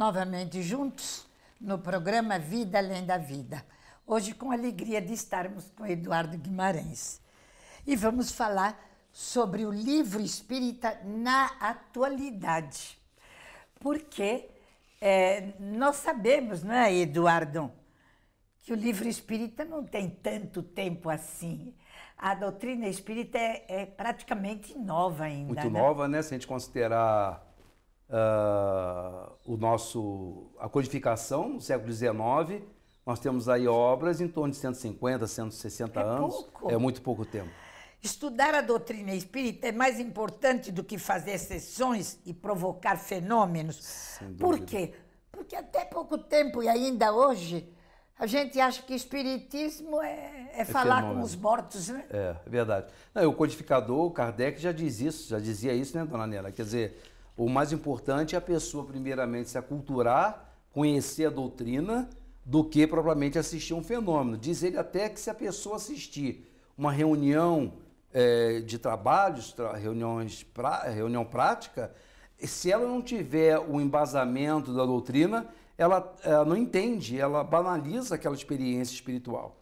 novamente juntos no programa Vida Além da Vida. Hoje, com a alegria de estarmos com Eduardo Guimarães. E vamos falar sobre o livro espírita na atualidade. Porque é, nós sabemos, não é, Eduardo, que o livro espírita não tem tanto tempo assim. A doutrina espírita é, é praticamente nova ainda. Muito né? nova, né? Se a gente considerar uh, o nosso, a codificação no século XIX, nós temos aí obras em torno de 150, 160 é anos. Pouco. É muito pouco tempo. Estudar a doutrina espírita é mais importante do que fazer sessões e provocar fenômenos. Por quê? Porque até pouco tempo e ainda hoje, a gente acha que espiritismo é, é, é falar fenômeno. com os mortos, né? É, é verdade. Não, o codificador, o Kardec, já diz isso, já dizia isso, né, dona Nela? Quer dizer, o mais importante é a pessoa, primeiramente, se aculturar, conhecer a doutrina, do que propriamente assistir um fenômeno. Diz ele até que se a pessoa assistir uma reunião é, de trabalhos, reuniões pra reunião prática, se ela não tiver o embasamento da doutrina, ela, ela não entende, ela banaliza aquela experiência espiritual.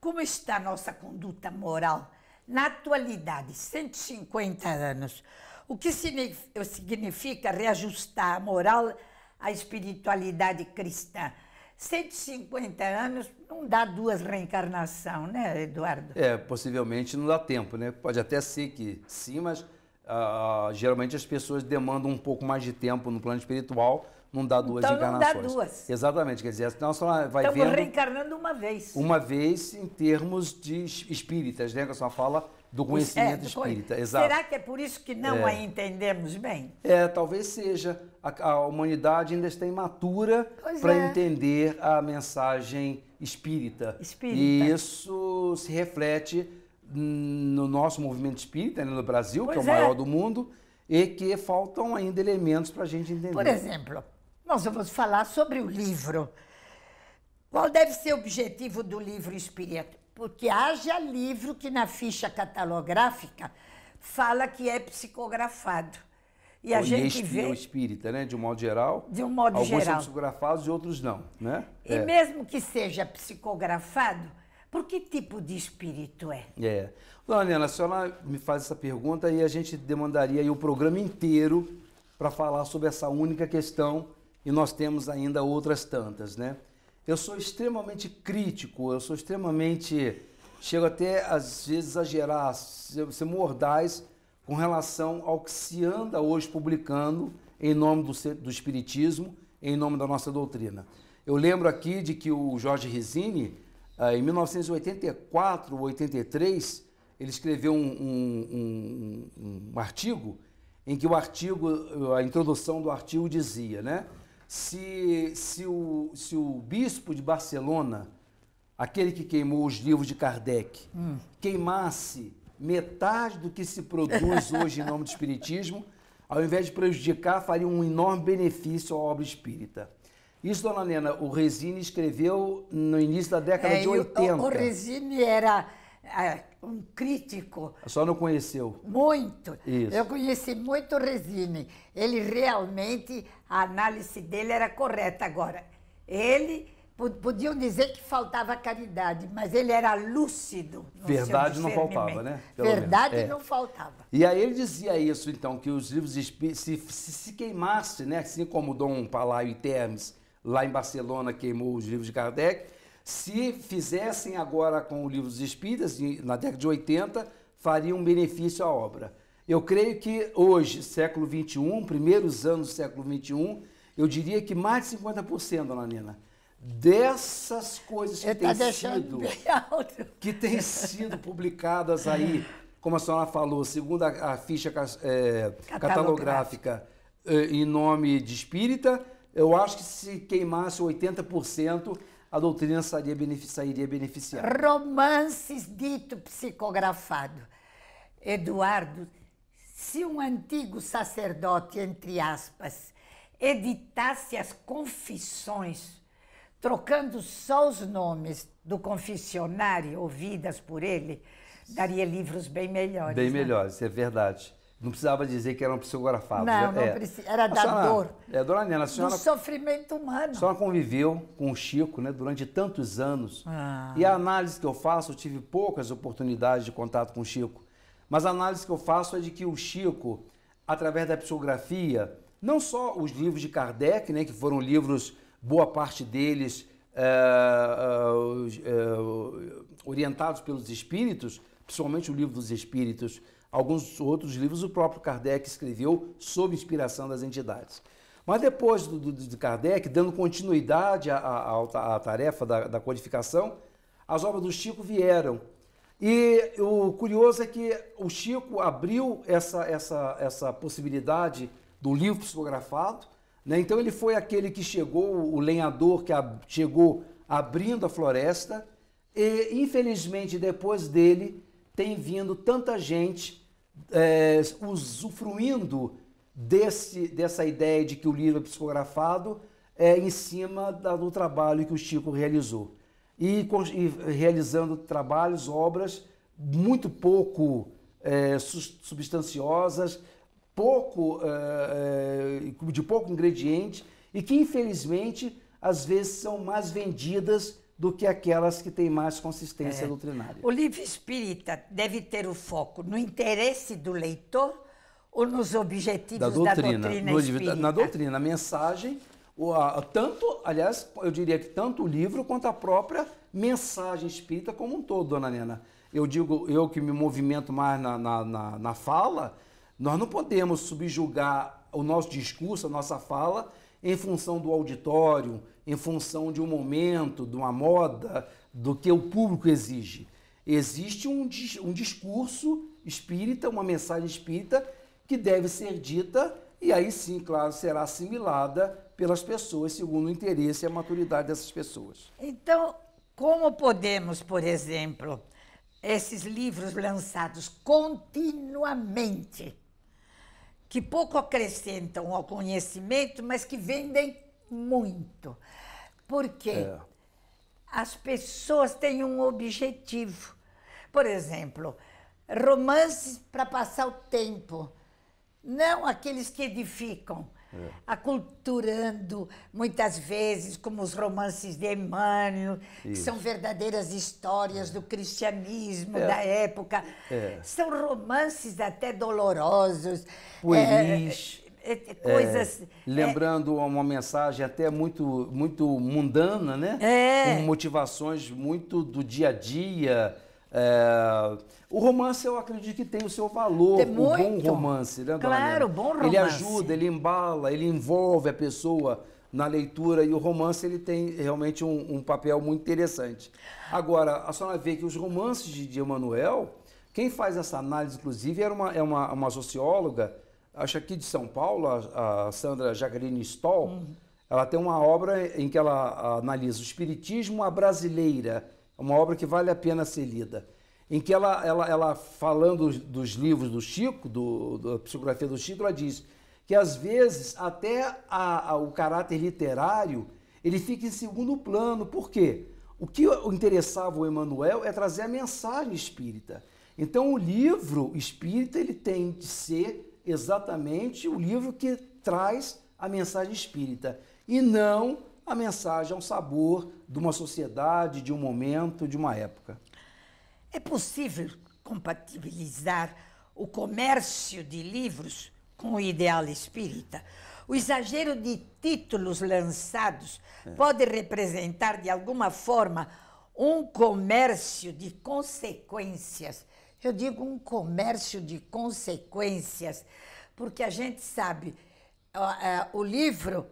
Como está a nossa conduta moral? Na atualidade, 150 anos, o que eh, significa reajustar a moral à espiritualidade cristã? 150 anos não dá duas reencarnações, né, Eduardo? É, possivelmente não dá tempo, né? Pode até ser que sim, mas uh, geralmente as pessoas demandam um pouco mais de tempo no plano espiritual, não dá duas então, encarnações. Não dá duas. Exatamente, quer dizer, senão só vai Estamos vendo. reencarnando uma vez. Uma vez em termos de espíritas, né? Que a senhora fala do conhecimento é, espírita. Exato. Será que é por isso que não é. a entendemos bem? É, talvez seja. A, a humanidade ainda está imatura para é. entender a mensagem espírita. espírita. E isso se reflete no nosso movimento espírita, né, no Brasil, pois que é o é. maior do mundo, e que faltam ainda elementos para a gente entender. Por exemplo, nós vamos falar sobre o livro. Qual deve ser o objetivo do livro espírita? Porque haja livro que na ficha catalográfica fala que é psicografado. E a é gente vê. É o espírita, né? De um modo geral. De um modo alguns geral. Alguns são psicografados e outros não, né? E é. mesmo que seja psicografado, por que tipo de espírito é? É. Dona Nena a senhora me faz essa pergunta e a gente demandaria aí o programa inteiro para falar sobre essa única questão e nós temos ainda outras tantas, né? eu sou extremamente crítico, eu sou extremamente. Chego até às vezes a ser mordaz com relação ao que se anda hoje publicando em nome do, do Espiritismo, em nome da nossa doutrina. Eu lembro aqui de que o Jorge Rizini, eh, em 1984 ou 83, ele escreveu um, um, um, um artigo em que o artigo, a introdução do artigo dizia, né? se, se, o, se o bispo de Barcelona, aquele que queimou os livros de Kardec, hum. queimasse metade do que se produz hoje em nome do Espiritismo, ao invés de prejudicar, faria um enorme benefício à obra espírita. Isso, dona Lena, o Resine escreveu no início da década é, de 80. O, o Resine era um crítico. só não conheceu? Muito. Isso. Eu conheci muito Resine. Ele realmente, a análise dele era correta. Agora, ele, podiam dizer que faltava caridade, mas ele era lúcido. Verdade não faltava, né? Pelo Verdade é. não faltava. E aí ele dizia isso, então, que os livros se, se, se queimasse, né? assim como Dom Palaio e Termes, lá em Barcelona, queimou os livros de Kardec, se fizessem agora com o livro dos Espíritas, na década de 80, faria um benefício à obra. Eu creio que hoje, século XXI, primeiros anos do século XXI, eu diria que mais de 50%, dona Nina, dessas coisas que tá têm tá sido que têm sido publicadas aí, como a senhora falou, segundo a, a ficha é, catalográfica, eh, em nome de espírita, eu acho que se queimasse 80%, a doutrina sairia, benefici Romances dito psicografado. Eduardo, se um antigo sacerdote, entre aspas, editasse as confissões, trocando só os nomes do confessionário ouvidas por ele, daria livros bem melhores. Bem né? melhores, é verdade. Não precisava dizer que eram psicografados. Não, não é. precisa. Era a da senhora, dor. É, dona Nena, a senhora. Do sofrimento humano. A senhora conviveu com o Chico né, durante tantos anos. Ah. E a análise que eu faço, eu tive poucas oportunidades de contato com o Chico. Mas a análise que eu faço é de que o Chico, através da psicografia, não só os livros de Kardec, né, que foram livros, boa parte deles, é, é, orientados pelos espíritos, principalmente o livro dos espíritos, Alguns outros livros o próprio Kardec escreveu sob inspiração das entidades. Mas depois do, do, de Kardec, dando continuidade à, à, à tarefa da, da, codificação, as obras do Chico vieram. E o curioso é que o Chico abriu essa, essa, essa possibilidade do livro psicografado. Né? Então ele foi aquele que chegou, o lenhador que chegou abrindo a floresta. E infelizmente depois dele tem vindo tanta gente é, usufruindo desse, dessa ideia de que o livro é psicografado é, em cima da, do trabalho que o Chico realizou. E, e realizando trabalhos, obras muito pouco é, substanciosas, pouco, é, é, de pouco ingrediente e que, infelizmente, às vezes são mais vendidas do que aquelas que têm mais consistência é. doutrinária. O livro espírita deve ter o foco no interesse do leitor ou nos objetivos da doutrina, da doutrina espírita? na doutrina, a mensagem, a, tanto, aliás, eu diria que tanto o livro quanto a própria mensagem espírita como um todo, dona Nena. Eu digo, eu que me movimento mais na, na, na, na fala, nós não podemos subjugar o nosso discurso, a nossa fala, em função do auditório, em função de um momento, de uma moda, do que o público exige. Existe um, um discurso espírita, uma mensagem espírita que deve ser dita e aí sim, claro, será assimilada pelas pessoas segundo o interesse e a maturidade dessas pessoas. Então, como podemos, por exemplo, esses livros lançados continuamente, que pouco acrescentam ao conhecimento, mas que vendem muito. Porque é. as pessoas têm um objetivo. Por exemplo, romances para passar o tempo, não aqueles que edificam. É. aculturando muitas vezes, como os romances de Emmanuel, Isso. que são verdadeiras histórias é. do cristianismo é. da época. É. São romances até dolorosos. Pueris. É, é, é coisas. É, lembrando é... uma mensagem até muito, muito mundana, né? É. Com motivações muito do dia a dia. É... O romance, eu acredito que tem o seu valor, tem muito. o bom romance, né, Claro, bom romance. Ele ajuda, ele embala, ele envolve a pessoa na leitura e o romance ele tem realmente um, um papel muito interessante. Agora, a senhora vê que os romances de, de Emanuel, quem faz essa análise, inclusive, era uma, é uma, uma socióloga, acho aqui de São Paulo, a, a Sandra Jaqueline Stoll, uhum. ela tem uma obra em que ela analisa o Espiritismo a Brasileira, uma obra que vale a pena ser lida, em que ela, ela, ela falando dos livros do Chico, do, da psicografia do Chico, ela diz que às vezes até a, a, o caráter literário ele fica em segundo plano. Por quê? O que interessava o Emmanuel é trazer a mensagem espírita. Então, o livro espírita ele tem de ser exatamente o livro que traz a mensagem espírita e não a mensagem ao sabor de uma sociedade, de um momento, de uma época. É possível compatibilizar o comércio de livros com o ideal espírita? O exagero de títulos lançados é. pode representar, de alguma forma, um comércio de consequências eu digo um comércio de consequências, porque a gente sabe, é, o, livro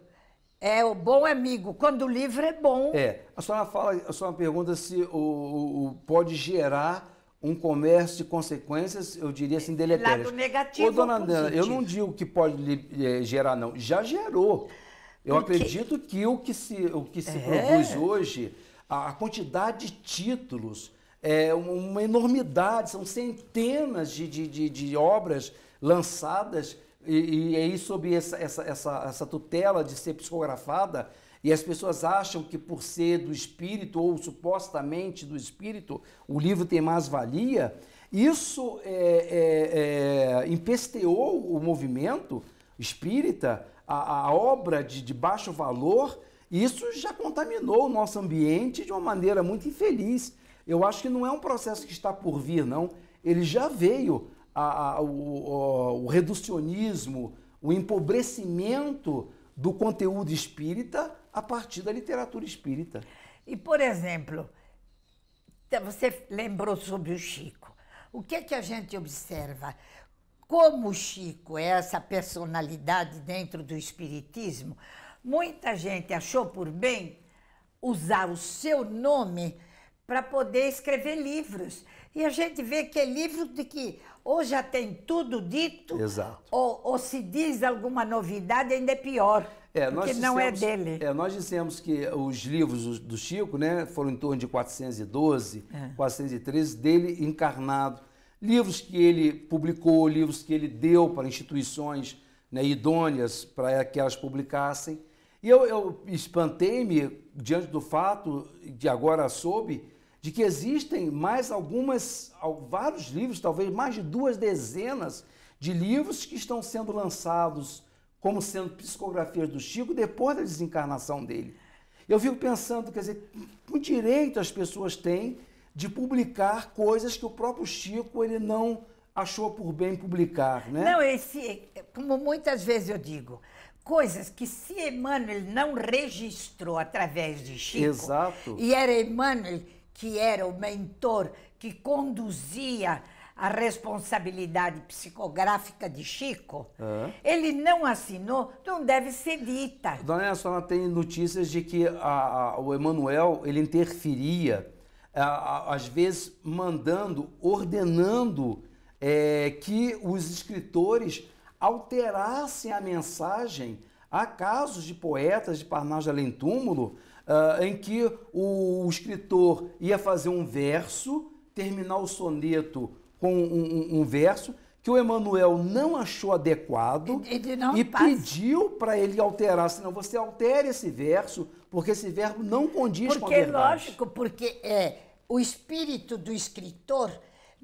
é o bom amigo, quando o livro é bom. É, a senhora fala, a senhora pergunta se o, o, o pode gerar um comércio de consequências, eu diria assim, deletérias. Lado negativo Ô, dona Nana, eu não digo que pode eh, gerar, não. Já gerou. Eu porque... acredito que o que se, o que se é. produz hoje, a quantidade de títulos é, uma enormidade, são centenas de, de, de, de obras lançadas e, e, aí é sob essa, essa, essa, essa tutela de ser psicografada, e as pessoas acham que por ser do espírito ou supostamente do espírito, o livro tem mais valia, isso é, é, é, empesteou o movimento espírita, a, a obra de, de, baixo valor, isso já contaminou o nosso ambiente de uma maneira muito infeliz. Eu acho que não é um processo que está por vir, não. Ele já veio a, a, o, o reducionismo, o empobrecimento do conteúdo espírita a partir da literatura espírita. E, por exemplo, você lembrou sobre o Chico. O que é que a gente observa? Como o Chico é essa personalidade dentro do espiritismo, muita gente achou por bem usar o seu nome para poder escrever livros. E a gente vê que é livro de que ou já tem tudo dito, ou, ou, se diz alguma novidade, ainda é pior. É, porque dissemos, não é dele. É, nós dissemos que os livros do Chico né, foram em torno de 412, é. 413, dele encarnado. Livros que ele publicou, livros que ele deu para instituições né, idôneas para que elas publicassem. E eu, eu espantei-me diante do fato, de agora soube, de que existem mais algumas, vários livros, talvez mais de duas dezenas de livros que estão sendo lançados como sendo psicografias do Chico depois da desencarnação dele. Eu fico pensando, quer dizer, que direito as pessoas têm de publicar coisas que o próprio Chico ele não achou por bem publicar, né? Não, esse, como muitas vezes eu digo, coisas que se Emmanuel não registrou através de Chico, Exato. e era Emmanuel que era o mentor que conduzia a responsabilidade psicográfica de Chico, é. ele não assinou, não deve ser dita. Dona a senhora tem notícias de que a, a, o Emanuel ele interferia, a, às vezes mandando, ordenando é, que os escritores alterassem a mensagem Há casos de poetas de Parnaso Além Túmulo uh, em que o, escritor ia fazer um verso, terminar o soneto com um, um, um verso, que o Emanuel não achou adequado não e passa. pediu para ele alterar, senão você altere esse verso, porque esse verbo não condiz porque, com a é verdade. Porque, lógico, porque é, o espírito do escritor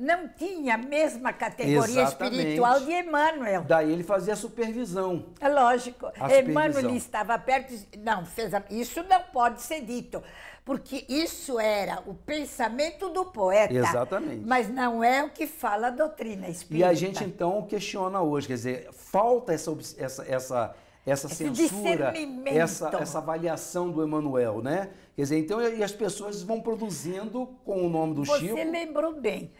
não tinha a mesma categoria Exatamente. espiritual de Emmanuel. Daí ele fazia a supervisão. É lógico. A Emmanuel estava perto. Não, fez a... isso não pode ser dito. Porque isso era o pensamento do poeta. Exatamente. Mas não é o que fala a doutrina espírita. E a gente então questiona hoje, quer dizer, falta essa, essa, essa, essa censura, essa, essa avaliação do Emmanuel, né? Quer dizer, então e as pessoas vão produzindo com o nome do Você Chico. Você lembrou bem.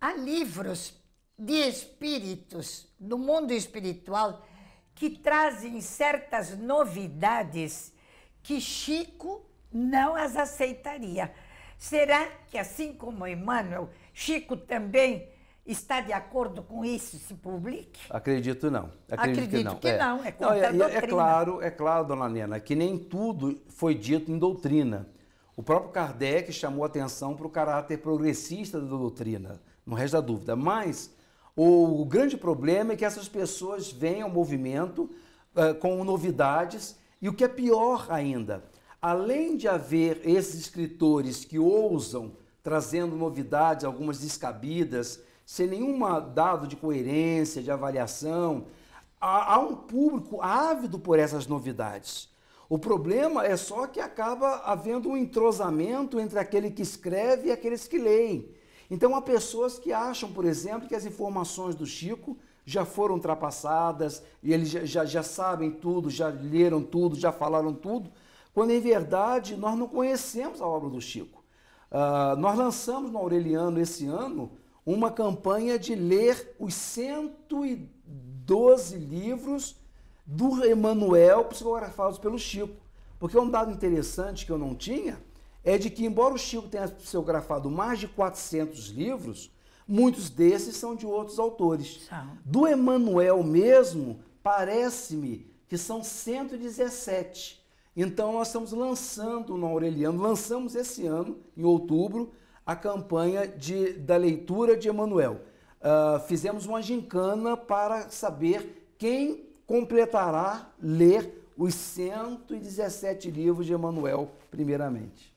Há livros de espíritos do mundo espiritual que trazem certas novidades que Chico não as aceitaria. Será que, assim como Emmanuel, Chico também está de acordo com isso se publique? Acredito não. Acredito, Acredito que não. Que é. não, é, não, é, é claro, é claro, dona Nena, que nem tudo foi dito em doutrina. O próprio Kardec chamou atenção para o caráter progressista da doutrina, não resta dúvida. Mas o, o grande problema é que essas pessoas vêm ao movimento uh, com novidades e o que é pior ainda, além de haver esses escritores que ousam trazendo novidades, algumas descabidas, sem nenhum dado de coerência, de avaliação, há, há um público ávido por essas novidades. O problema é só que acaba havendo um entrosamento entre aquele que escreve e aqueles que leem. Então há pessoas que acham, por exemplo, que as informações do Chico já foram ultrapassadas, e eles já, já, já sabem tudo, já leram tudo, já falaram tudo, quando em verdade nós não conhecemos a obra do Chico. Uh, nós lançamos no Aureliano esse ano uma campanha de ler os 112 livros do Emanuel psicografados pelo Chico. Porque um dado interessante que eu não tinha é de que, embora o Chico tenha psicografado mais de 400 livros, muitos desses são de outros autores. São. Do Emmanuel mesmo, parece-me que são 117. Então, nós estamos lançando no Aureliano, lançamos esse ano, em outubro, a campanha de, da leitura de Emmanuel. Uh, fizemos uma gincana para saber quem completará ler os 117 livros de Emmanuel primeiramente.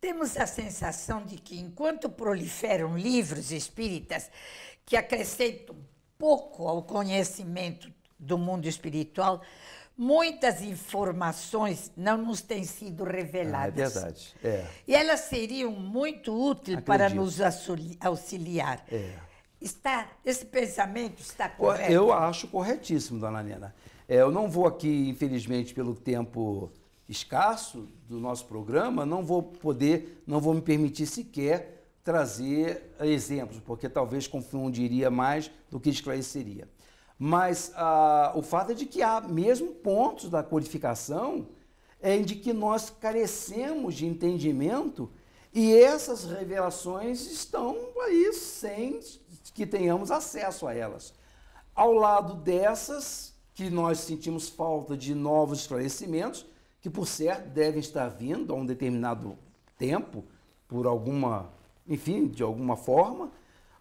Temos a sensação de que, enquanto proliferam livros espíritas que acrescentam pouco ao conhecimento do mundo espiritual, muitas informações não nos têm sido reveladas. Ah, é verdade. É. E elas seriam muito úteis para nos auxiliar. É. Está, esse pensamento está correto? Eu acho corretíssimo, dona Nena. É, eu não vou aqui, infelizmente, pelo tempo escasso do nosso programa, não vou poder, não vou me permitir sequer trazer exemplos, porque talvez confundiria mais do que esclareceria. Mas ah, o fato é de que há mesmo pontos da codificação em é, de que nós carecemos de entendimento e essas revelações estão aí sem que tenhamos acesso a elas. Ao lado dessas, que nós sentimos falta de novos esclarecimentos, que por certo devem estar vindo a um determinado tempo, por alguma, enfim, de alguma forma,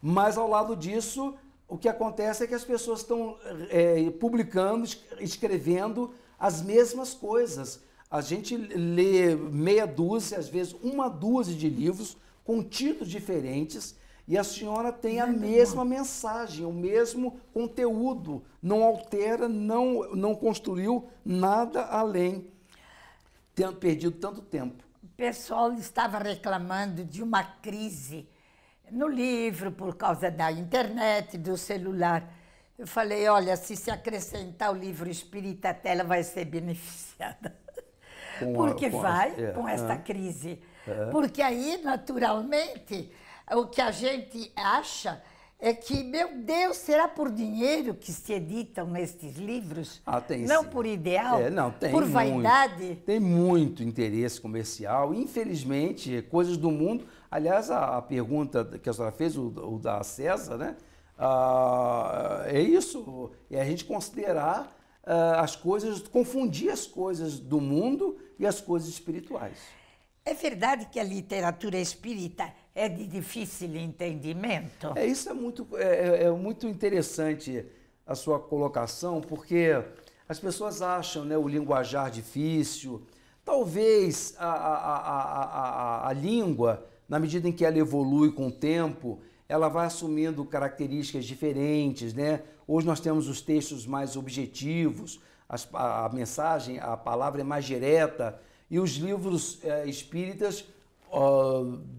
mas ao lado disso, o que acontece é que as pessoas estão é, publicando, escrevendo as mesmas coisas. A gente lê meia dúzia, às vezes uma dúzia de livros com títulos diferentes e a senhora tem a mesma mensagem, o mesmo conteúdo, não altera, não, não construiu nada além tendo perdido tanto tempo. O pessoal estava reclamando de uma crise no livro por causa da internet, do celular. Eu falei, olha, se se acrescentar o livro espírita, a tela vai ser beneficiada. Com Porque a, vai a, é, com esta é, crise. É. Porque aí, naturalmente, o que a gente acha é que, meu Deus, será por dinheiro que se editam estes livros? Ah, tem Não sim. por ideal? É, não, tem Por muito, vaidade? Tem muito interesse comercial. Infelizmente, é, coisas do mundo. Aliás, a, a pergunta que a senhora fez, o, o da César, né? Ah, é isso. É a gente considerar ah, as coisas, confundir as coisas do mundo e as coisas espirituais. É verdade que a literatura espírita é de difícil entendimento. É, isso é muito, é, é, é muito interessante a sua colocação, porque as pessoas acham né, o linguajar difícil. Talvez a, a, a, a, língua, na medida em que ela evolui com o tempo, ela vai assumindo características diferentes. Né? Hoje nós temos os textos mais objetivos, as, a, mensagem, a palavra é mais direta, e os livros é, espíritas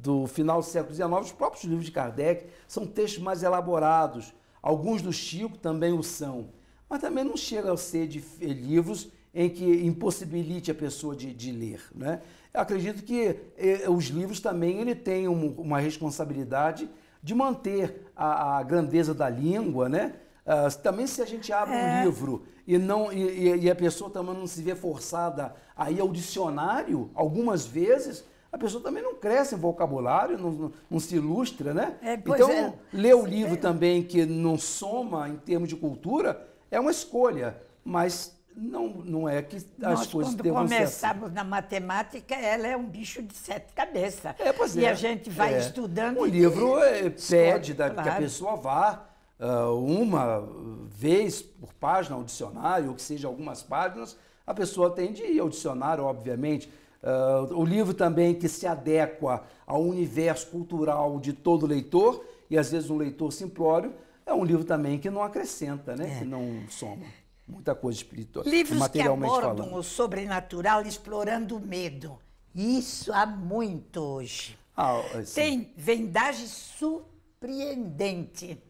do final do século XIX, os próprios livros de Kardec são textos mais elaborados. Alguns do Chico também o são. Mas também não chega a ser de eh, livros em que impossibilite a pessoa de, de ler. Né? Eu acredito que eh, os livros também ele tem um, uma responsabilidade de manter a, a grandeza da língua, né? Uh, também se a gente abre é. um livro e não e, e, a pessoa também não se vê forçada a ir ao dicionário algumas vezes a pessoa também não cresce em vocabulário, não, não, não se ilustra, né? É, então, é. ler o livro é. também que não soma em termos de cultura é uma escolha, mas não, não é que as Nós, coisas quando assim. começamos certo. na matemática, ela é um bicho de sete cabeças. É, pois e é. a gente vai é. estudando. O livro é, e... pede claro. que a pessoa vá uh, uma vez por página ao dicionário, ou que seja algumas páginas, a pessoa tem de ir ao dicionário, obviamente. Uh, o livro também que se adequa ao universo cultural de todo leitor, e às vezes um leitor simplório, é um livro também que não acrescenta, né? É. que não soma muita coisa espiritual. Livros que abordam falando. o sobrenatural explorando o medo. Isso há muito hoje. Ah, é, Tem vendagem surpreendente.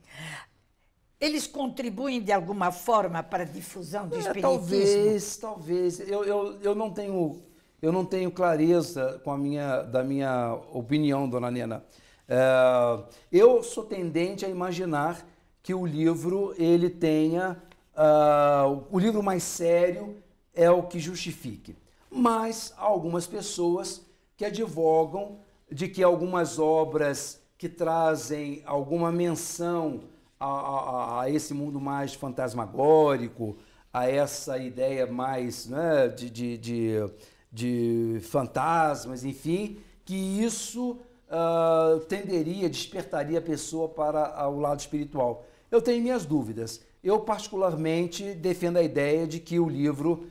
Eles contribuem de alguma forma para a difusão do é, espiritismo? Talvez, talvez. Eu, eu, eu não tenho eu não tenho clareza com a minha, da minha opinião, dona Nena. É, eu sou tendente a imaginar que o livro ele tenha uh, o livro mais sério é o que justifique. Mas há algumas pessoas que advogam de que algumas obras que trazem alguma menção a, a, a esse mundo mais fantasmagórico, a essa ideia mais né, de, de, de de fantasmas, enfim, que isso uh, tenderia, despertaria a pessoa para o lado espiritual. Eu tenho minhas dúvidas. Eu, particularmente, defendo a ideia de que o livro,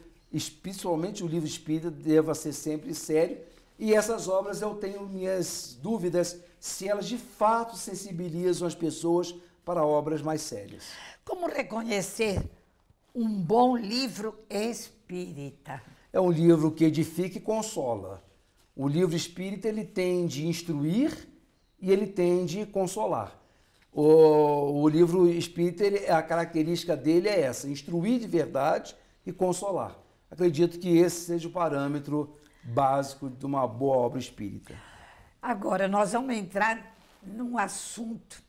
principalmente o livro espírita, deva ser sempre sério. E essas obras eu tenho minhas dúvidas se elas de fato sensibilizam as pessoas para obras mais sérias. Como reconhecer um bom livro espírita? é um livro que edifica e consola. O livro espírita ele tende a instruir e ele tende a consolar. O, o livro espírita, ele, a característica dele é essa: instruir de verdade e consolar. Acredito que esse seja o parâmetro básico de uma boa obra espírita. Agora, nós vamos entrar num assunto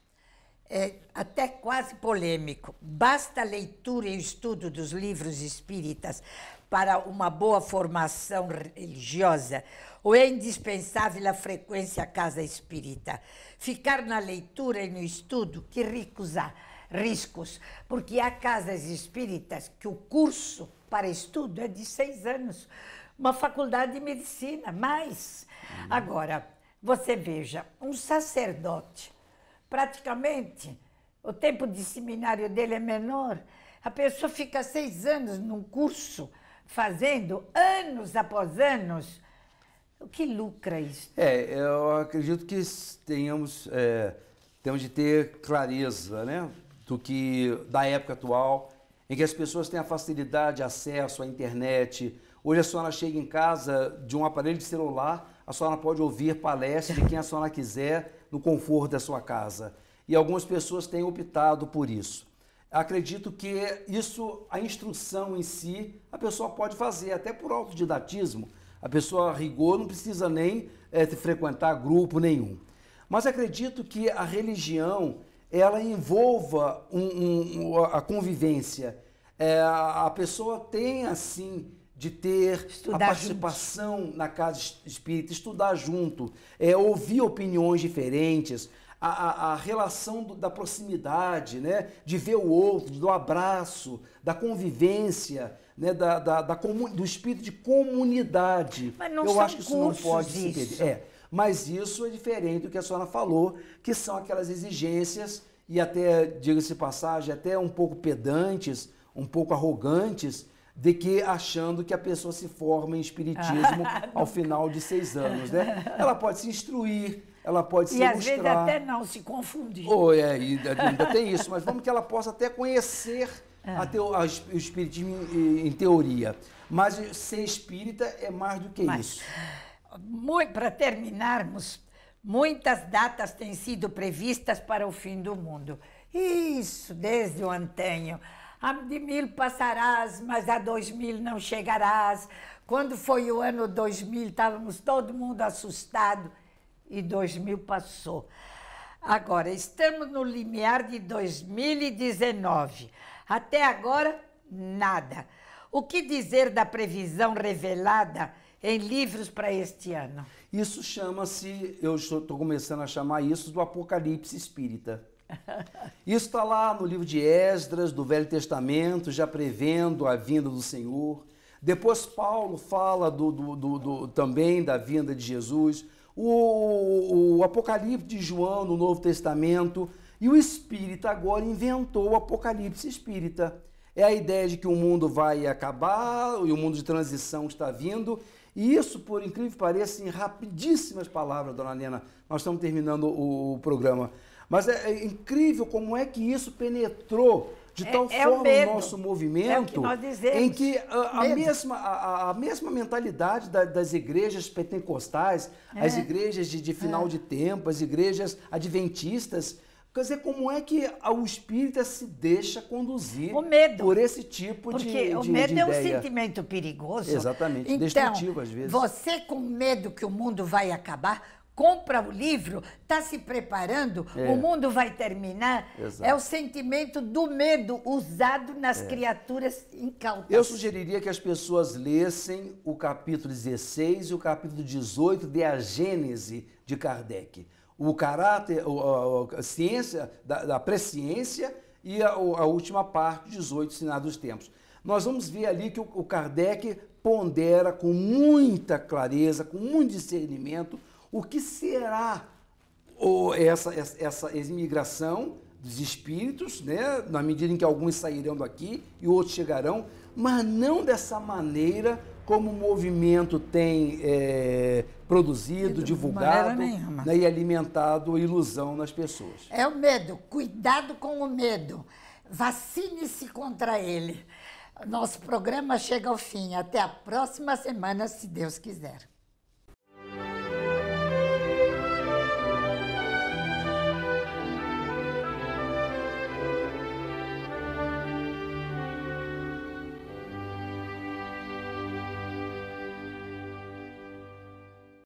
é, até quase polêmico. Basta a leitura e o estudo dos livros espíritas para uma boa formação religiosa ou é indispensável a frequência à casa espírita? Ficar na leitura e no estudo, que ricos há riscos, porque há casas espíritas que o curso para estudo é de seis anos, uma faculdade de medicina, mais. Uhum. Agora, você veja, um sacerdote praticamente. O tempo de seminário dele é menor. A pessoa fica seis anos num curso, fazendo anos após anos. O que lucra isso? É, eu acredito que tenhamos, é, temos de ter clareza, né? Do que da época atual, em que as pessoas têm a facilidade de acesso à internet. Hoje a senhora chega em casa de um aparelho de celular, a senhora pode ouvir palestra de quem a senhora quiser no conforto da sua casa. E algumas pessoas têm optado por isso. Acredito que isso, a instrução em si, a pessoa pode fazer, até por autodidatismo. A pessoa, a rigor, não precisa nem é, frequentar grupo nenhum. Mas acredito que a religião, ela envolva um, um, a convivência. É, a pessoa tem, assim, de ter estudar a participação junto. na casa espírita, estudar junto, é, ouvir opiniões diferentes, a, a, a relação do, da proximidade, né? de ver o outro, do abraço, da convivência, né? da, da, da comun, do espírito de comunidade. Mas não Eu são acho que isso não pode isso. se perder. É, mas isso é diferente do que a senhora falou, que são aquelas exigências e até, diga-se passagem, até um pouco pedantes, um pouco arrogantes, de que achando que a pessoa se forma em espiritismo ah, ao final de seis anos, né? Ela pode se instruir, ela pode e se mostrar. E às vezes até não se confundir. Oh, é, ainda, ainda tem isso, mas vamos que ela possa até conhecer ah. a teo, a, o espiritismo em, em, teoria. Mas ser espírita é mais do que mas, isso. Para terminarmos, muitas datas têm sido previstas para o fim do mundo. Isso, desde o antenho a de mil passarás, mas a dois mil não chegarás. Quando foi o ano 2000, estávamos todo mundo assustado e 2000 passou. Agora, estamos no limiar de 2019. Até agora, nada. O que dizer da previsão revelada em livros para este ano? Isso chama-se, eu estou começando a chamar isso do apocalipse espírita. Isso está lá no livro de Esdras, do Velho Testamento, já prevendo a vinda do Senhor. Depois Paulo fala do, do, do, do também da vinda de Jesus. O, o, Apocalipse de João no Novo Testamento. E o Espírita agora inventou o Apocalipse Espírita. É a ideia de que o mundo vai acabar e o mundo de transição está vindo. E isso, por incrível que pareça, em rapidíssimas palavras, dona Nena, nós estamos terminando o programa. Mas é, é incrível como é que isso penetrou de é, tal é, forma o, nosso movimento é o em que a, a mesma, a, a, mesma mentalidade da, das igrejas pentecostais, é. as igrejas de, de final é. de tempo, as igrejas adventistas, Quer dizer, como é que o espírita se deixa conduzir por esse tipo Porque de, Porque o medo de é um sentimento perigoso. Exatamente, então, destrutivo às vezes. Você com medo que o mundo vai acabar, compra o livro, está se preparando, é. o mundo vai terminar. Exato. É o sentimento do medo usado nas é. criaturas incautas. Eu sugeriria que as pessoas lessem o capítulo 16 e o capítulo 18 de A Gênese de Kardec. O caráter, a, a ciência, da, da presciência e a, a, última parte, 18, Sinais dos Tempos. Nós vamos ver ali que o, o Kardec pondera com muita clareza, com muito discernimento, o que será essa, essa, essa imigração dos espíritos, né? na medida em que alguns sairão daqui e outros chegarão, mas não dessa maneira como o movimento tem é, produzido, divulgado né? e alimentado ilusão nas pessoas. É o medo, cuidado com o medo, vacine-se contra ele. Nosso programa chega ao fim, até a próxima semana, se Deus quiser.